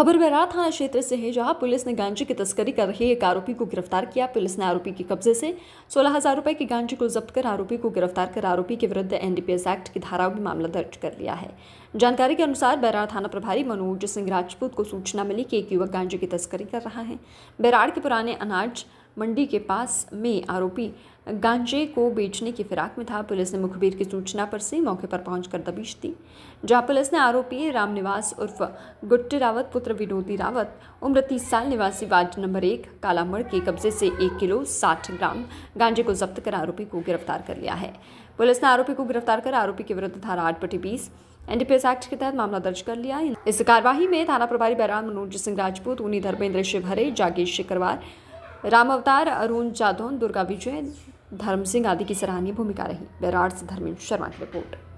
खबर बैरा थाना क्षेत्र से है जहां पुलिस ने गांजे की तस्करी कर रहे एक आरोपी को गिरफ्तार किया पुलिस ने आरोपी के कब्जे से सोलह हजार रुपए के गांजे को जब्त कर आरोपी को गिरफ्तार कर आरोपी के विरुद्ध एनडीपीएस एक्ट की धाराओं में मामला दर्ज कर लिया है जानकारी के अनुसार बैराड़ थाना प्रभारी मनोज सिंह राजपूत को सूचना मिली कि एक युवक गांजे की तस्करी कर रहा है बैराड़ के पुराने अनाज मंडी के पास में आरोपी गांजे को बेचने की फिराक में था पुलिस ने मुखबिर की सूचना पर से मौके पर पहुंचकर दबिश दी जहां पुलिस ने आरोपी रामनिवास उर्फ गुट्टे रावत पुत्र विनोदी रावत उम्र तीस साल निवासी वार्ड नंबर एक कालामड़ के कब्जे से एक किलो साठ ग्राम गांजे को जब्त कर आरोपी को गिरफ्तार कर लिया है पुलिस ने आरोपी को गिरफ्तार कर आरोपी के विरुद्ध धारा आठ पटी बीस एनडीपीएस एक्ट के तहत मामला दर्ज कर लिया इस कार्यवाही में थाना प्रभारी बैराम मनोज सिंह राजपूत उन्नी धर्मेंद्र शिवहरे जागेश शिकरवार राम अवतार अरुण जाधौन दुर्गा विजय धर्म सिंह आदि की सराहनीय भूमिका रही बैराड से धर्मेंद्र शर्मा की रिपोर्ट